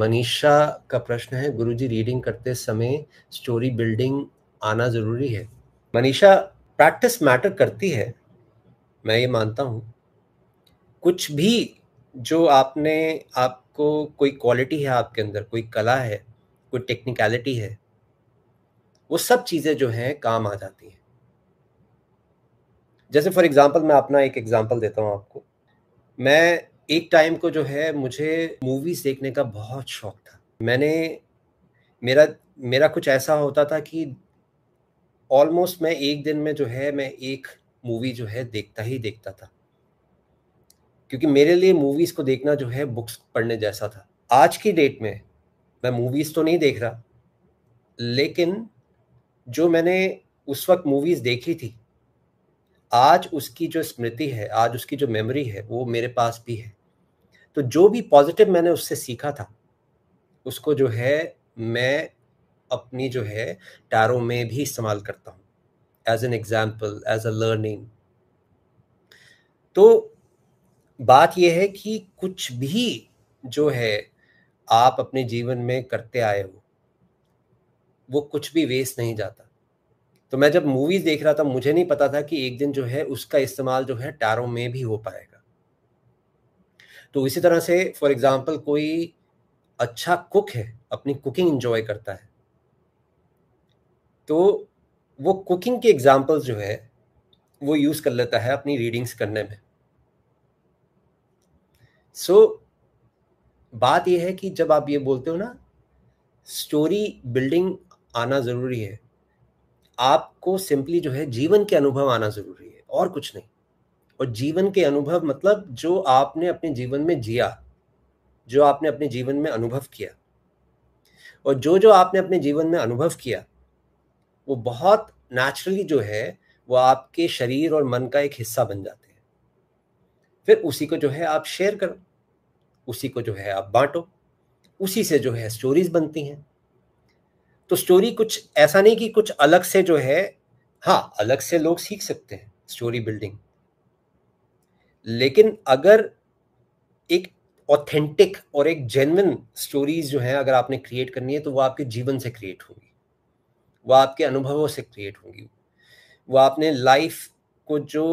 मनीषा का प्रश्न है गुरुजी रीडिंग करते समय स्टोरी बिल्डिंग आना ज़रूरी है मनीषा प्रैक्टिस मैटर करती है मैं ये मानता हूँ कुछ भी जो आपने आपको कोई क्वालिटी है आपके अंदर कोई कला है कोई टेक्निकलिटी है वो सब चीज़ें जो हैं काम आ जाती हैं जैसे फॉर एग्जांपल मैं अपना एक एग्जांपल देता हूँ आपको मैं एक टाइम को जो है मुझे मूवीज़ देखने का बहुत शौक था मैंने मेरा मेरा कुछ ऐसा होता था कि ऑलमोस्ट मैं एक दिन में जो है मैं एक मूवी जो है देखता ही देखता था क्योंकि मेरे लिए मूवीज़ को देखना जो है बुक्स पढ़ने जैसा था आज की डेट में मैं मूवीज़ तो नहीं देख रहा लेकिन जो मैंने उस वक्त मूवीज़ देखी थी आज उसकी जो स्मृति है आज उसकी जो मेमोरी है वो मेरे पास भी है तो जो भी पॉजिटिव मैंने उससे सीखा था उसको जो है मैं अपनी जो है टैरो में भी इस्तेमाल करता हूँ as an example as a learning तो बात यह है कि कुछ भी जो है आप अपने जीवन में करते आए हो वो कुछ भी वेस्ट नहीं जाता तो मैं जब मूवीज देख रहा था मुझे नहीं पता था कि एक दिन जो है उसका इस्तेमाल जो है टैरो में भी हो पाएगा तो इसी तरह से फॉर एग्जाम्पल कोई अच्छा कुक है अपनी कुकिंग इंजॉय करता है तो वो कुकिंग के एग्जाम्पल्स जो है वो यूज़ कर लेता है अपनी रीडिंग्स करने में सो so, बात यह है कि जब आप ये बोलते हो ना स्टोरी बिल्डिंग आना ज़रूरी है आपको सिंपली जो है जीवन के अनुभव आना ज़रूरी है और कुछ नहीं और जीवन के अनुभव मतलब जो आपने अपने जीवन में जिया जो आपने अपने जीवन में अनुभव किया और जो जो आपने अपने जीवन में अनुभव किया वो बहुत नेचुरली जो है वो आपके शरीर और मन का एक हिस्सा बन जाते हैं फिर उसी को जो है आप शेयर करो उसी को जो है आप बांटो उसी से जो है स्टोरीज बनती हैं तो स्टोरी कुछ ऐसा नहीं कि कुछ अलग से जो है हाँ अलग से लोग सीख सकते हैं स्टोरी बिल्डिंग लेकिन अगर एक ऑथेंटिक और एक जेनविन स्टोरीज जो है अगर आपने क्रिएट करनी है तो वो आपके जीवन से क्रिएट होंगी वो आपके अनुभवों से क्रिएट होंगी वो आपने लाइफ को जो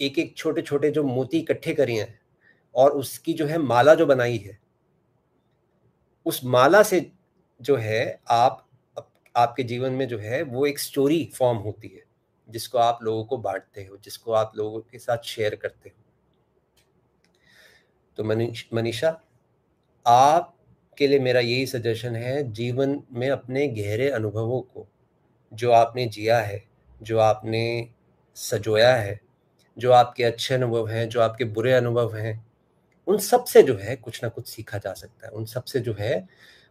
एक एक छोटे छोटे जो मोती इकट्ठे करे हैं और उसकी जो है माला जो बनाई है उस माला से जो है आप आपके जीवन में जो है वो एक स्टोरी फॉर्म होती है जिसको आप लोगों को बांटते हो जिसको आप लोगों के साथ शेयर करते हो तो मनीष मनीषा आप के लिए मेरा यही सजेशन है जीवन में अपने गहरे अनुभवों को जो आपने जिया है जो आपने सजोया है जो आपके अच्छे अनुभव हैं जो आपके बुरे अनुभव हैं उन सब से जो है कुछ ना कुछ सीखा जा सकता है उन सब से जो है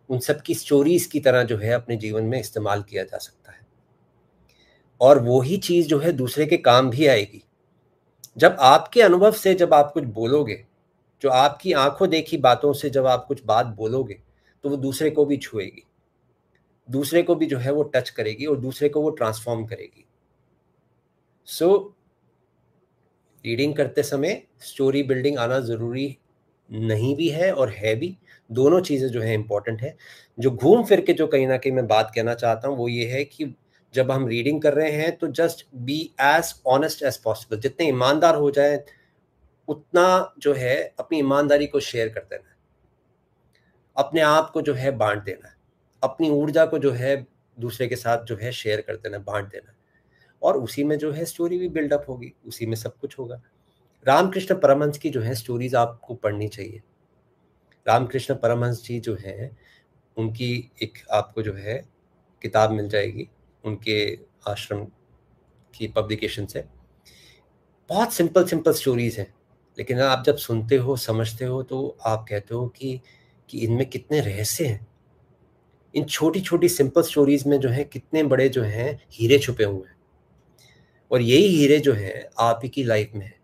उन सब की स्टोरीज की तरह जो है अपने जीवन में इस्तेमाल किया जा सकता है और वो ही चीज़ जो है दूसरे के काम भी आएगी जब आपके अनुभव से जब आप कुछ बोलोगे जो आपकी आंखों देखी बातों से जब आप कुछ बात बोलोगे तो वो दूसरे को भी छुएगी दूसरे को भी जो है वो टच करेगी और दूसरे को वो ट्रांसफॉर्म करेगी सो so, रीडिंग करते समय स्टोरी बिल्डिंग आना ज़रूरी नहीं भी है और है भी दोनों चीज़ें जो है इंपॉर्टेंट है जो घूम फिर के जो कहीं ना कहीं मैं बात कहना चाहता हूँ वो ये है कि जब हम रीडिंग कर रहे हैं तो just be as honest as possible जितने ईमानदार हो जाए उतना जो है अपनी ईमानदारी को शेयर कर देना अपने आप को जो है बांट देना अपनी ऊर्जा को जो है दूसरे के साथ जो है शेयर कर देना बांट देना और उसी में जो है स्टोरी भी बिल्डअप होगी उसी में सब कुछ होगा रामकृष्ण परमहंस की जो है स्टोरीज आपको पढ़नी चाहिए रामकृष्ण परमहंस जी जो हैं उनकी एक आपको जो है किताब मिल जाएगी उनके आश्रम की पब्लिकेशन से बहुत सिंपल सिंपल स्टोरीज हैं लेकिन आप जब सुनते हो समझते हो तो आप कहते हो कि कि इनमें कितने रहस्य हैं इन छोटी छोटी सिंपल स्टोरीज में जो है कितने बड़े जो हैं हीरे छुपे हुए हैं और यही हीरे जो हैं आप ही की लाइफ में है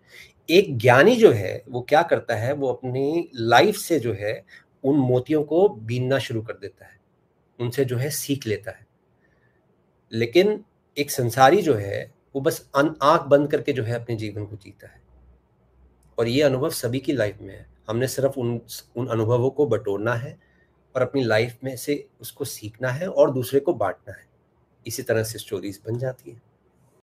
एक ज्ञानी जो है वो क्या करता है वो अपनी लाइफ से जो है उन मोतियों को बीनना शुरू कर देता है उनसे जो है सीख लेता है लेकिन एक संसारी जो है वो बस आंख बंद करके जो है अपने जीवन को जीता है और ये अनुभव सभी की लाइफ में है हमने सिर्फ उन उन अनुभवों को बटोरना है और अपनी लाइफ में से उसको सीखना है और दूसरे को बांटना है इसी तरह से स्टोरीज बन जाती है